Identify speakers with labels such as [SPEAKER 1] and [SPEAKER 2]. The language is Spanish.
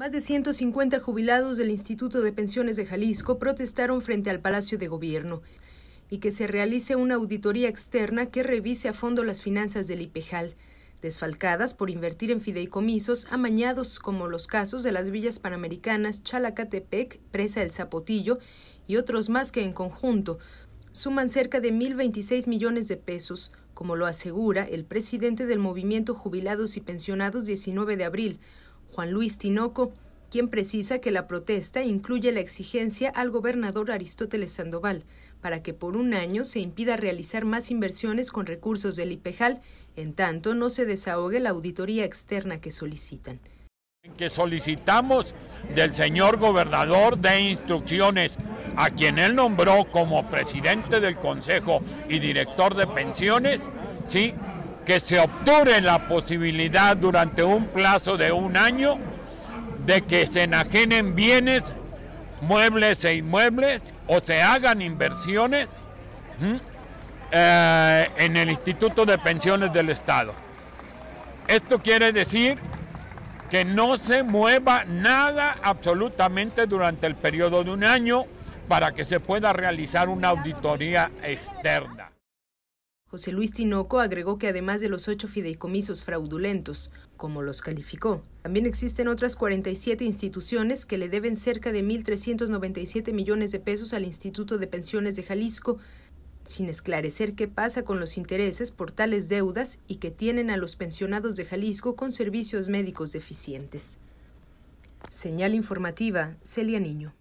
[SPEAKER 1] Más de 150 jubilados del Instituto de Pensiones de Jalisco protestaron frente al Palacio de Gobierno y que se realice una auditoría externa que revise a fondo las finanzas del IPEJAL, desfalcadas por invertir en fideicomisos amañados como los casos de las villas panamericanas Chalacatepec, Presa El Zapotillo y otros más que en conjunto suman cerca de 1.026 millones de pesos, como lo asegura el presidente del Movimiento Jubilados y Pensionados 19 de abril, Juan Luis Tinoco, quien precisa que la protesta incluye la exigencia al gobernador Aristóteles Sandoval para que por un año se impida realizar más inversiones con recursos del IPEJAL, en tanto no se desahogue la auditoría externa que solicitan.
[SPEAKER 2] Que solicitamos del señor gobernador de instrucciones a quien él nombró como presidente del Consejo y director de pensiones, sí, que se obture la posibilidad durante un plazo de un año de que se enajenen bienes, muebles e inmuebles o se hagan inversiones eh, en el Instituto de Pensiones del Estado. Esto quiere decir que no se mueva nada absolutamente durante el periodo de un año para que se pueda realizar una auditoría externa.
[SPEAKER 1] José Luis Tinoco agregó que además de los ocho fideicomisos fraudulentos, como los calificó, también existen otras 47 instituciones que le deben cerca de 1.397 millones de pesos al Instituto de Pensiones de Jalisco, sin esclarecer qué pasa con los intereses por tales deudas y que tienen a los pensionados de Jalisco con servicios médicos deficientes. Señal informativa, Celia Niño.